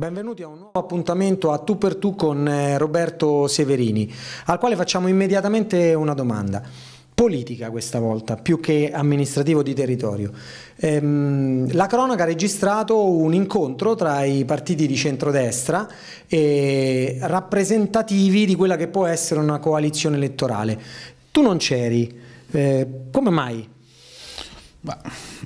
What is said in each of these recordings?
Benvenuti a un nuovo appuntamento a Tu per Tu con eh, Roberto Severini, al quale facciamo immediatamente una domanda. Politica questa volta, più che amministrativo di territorio. Ehm, la cronaca ha registrato un incontro tra i partiti di centrodestra e rappresentativi di quella che può essere una coalizione elettorale. Tu non c'eri, eh, come mai? Ma,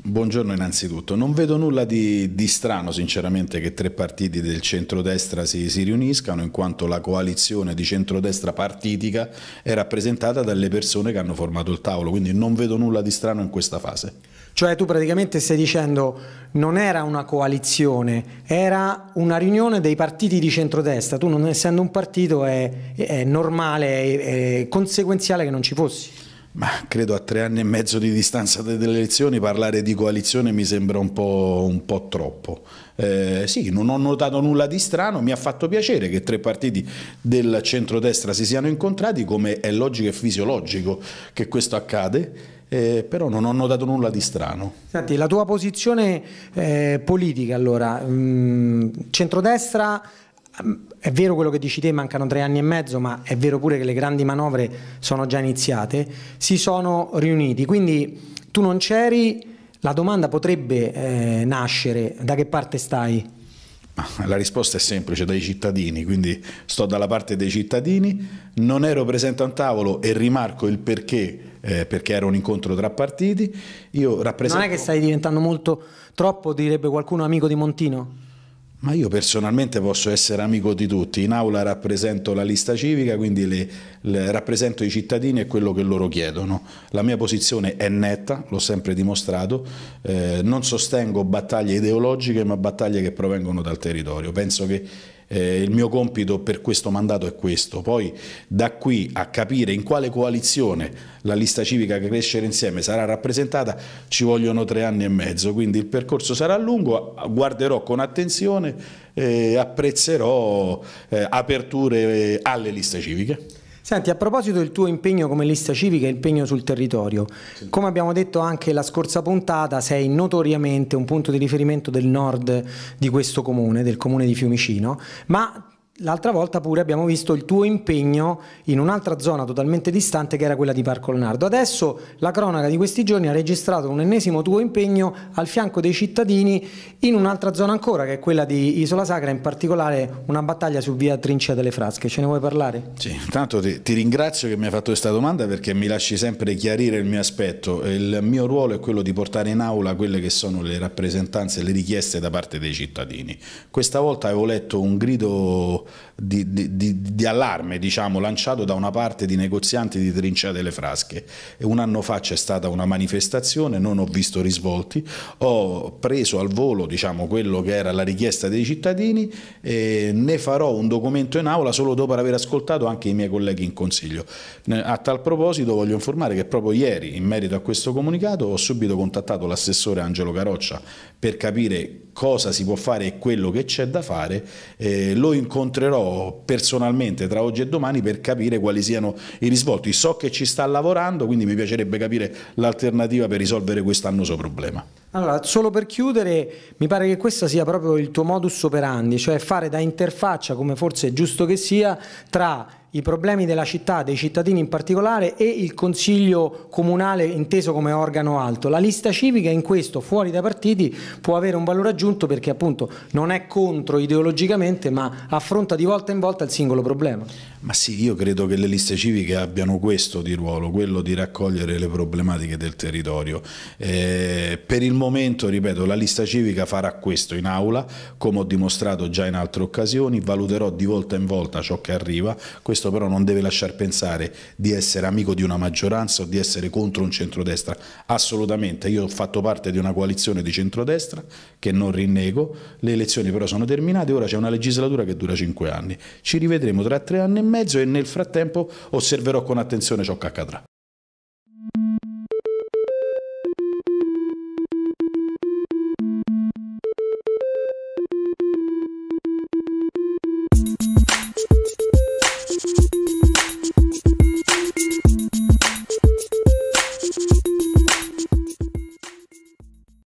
buongiorno innanzitutto, non vedo nulla di, di, strano sinceramente che tre partiti del centrodestra si, si riuniscano in quanto la coalizione di centrodestra partitica è rappresentata dalle persone che hanno formato il tavolo, quindi non vedo nulla di strano in questa fase. Cioè tu praticamente stai dicendo non era una coalizione, era una riunione dei partiti di centrodestra, tu non essendo un partito è, è normale, è, è conseguenziale che non ci fossi. Ma credo a tre anni e mezzo di distanza delle elezioni parlare di coalizione mi sembra un po', un po troppo. Eh, sì, non ho notato nulla di strano, mi ha fatto piacere che tre partiti del centrodestra si siano incontrati come è logico e fisiologico che questo accade. Eh, però non ho notato nulla di strano. Senti, la tua posizione eh, politica allora, mh, mm, centrodestra mm, è vero quello che dici te, mancano tre anni e mezzo, ma è vero pure che le grandi manovre sono già iniziate, si sono riuniti. Quindi tu non c'eri, la domanda potrebbe eh, nascere, da che parte stai? La risposta è semplice, dai cittadini, quindi sto dalla parte dei cittadini, non ero presente a un tavolo e rimarco il perché, eh, perché era un incontro tra partiti. Io rappresento... Non è che stai diventando molto troppo, direbbe qualcuno amico di Montino? Ma io personalmente posso essere amico di tutti, in aula rappresento la lista civica, quindi le, le, rappresento i cittadini e quello che loro chiedono. La mia posizione è netta, l'ho sempre dimostrato, eh, non sostengo battaglie ideologiche ma battaglie che provengono dal territorio. Penso che eh, il mio compito per questo mandato è questo, poi da qui a capire in quale coalizione la lista civica che crescere insieme sarà rappresentata ci vogliono tre anni e mezzo, quindi il percorso sarà lungo, guarderò con attenzione e apprezzerò eh, aperture eh, alle liste civiche. Senti, a proposito del tuo impegno come lista civica e impegno sul territorio, sì. come abbiamo detto anche la scorsa puntata, sei notoriamente un punto di riferimento del nord di questo comune, del comune di Fiumicino, ma L'altra volta pure abbiamo visto il tuo impegno in un'altra zona totalmente distante che era quella di Parco Leonardo. Adesso la cronaca di questi giorni ha registrato un ennesimo tuo impegno al fianco dei cittadini in un'altra zona ancora che è quella di Isola Sacra, in particolare una battaglia su via Trincia delle Frasche. Ce ne vuoi parlare? Sì, intanto ti, ti ringrazio che mi hai fatto questa domanda perché mi lasci sempre chiarire il mio aspetto. Il mio ruolo è quello di portare in aula quelle che sono le rappresentanze e le richieste da parte dei cittadini. Questa volta avevo letto un grido di, di, di, di allarme diciamo, lanciato da una parte di negozianti di trincea delle frasche. E un anno fa c'è stata una manifestazione, non ho visto risvolti, ho preso al volo diciamo, quello che era la richiesta dei cittadini e ne farò un documento in aula solo dopo aver ascoltato anche i miei colleghi in consiglio. A tal proposito voglio informare che proprio ieri in merito a questo comunicato ho subito contattato l'assessore Angelo Caroccia per capire cosa si può fare e quello che c'è da fare, eh, lo incontrerò personalmente tra oggi e domani per capire quali siano i risvolti. So che ci sta lavorando, quindi mi piacerebbe capire l'alternativa per risolvere quest'annoso problema. Allora, solo per chiudere, mi pare che questo sia proprio il tuo modus operandi, cioè fare da interfaccia, come forse è giusto che sia, tra i problemi della città, dei cittadini in particolare e il Consiglio Comunale inteso come organo alto. La lista civica in questo, fuori dai partiti, può avere un valore aggiunto perché appunto non è contro ideologicamente ma affronta di volta in volta il singolo problema. Ma sì, io credo che le liste civiche abbiano questo di ruolo, quello di raccogliere le problematiche del territorio. Eh, per il momento, ripeto, la lista civica farà questo in aula, come ho dimostrato già in altre occasioni, valuterò di volta in volta ciò che arriva, questo questo però non deve lasciar pensare di essere amico di una maggioranza o di essere contro un centrodestra, assolutamente. Io ho fatto parte di una coalizione di centrodestra che non rinnego, le elezioni però sono terminate, ora c'è una legislatura che dura cinque anni. Ci rivedremo tra tre anni e mezzo e nel frattempo osserverò con attenzione ciò che accadrà.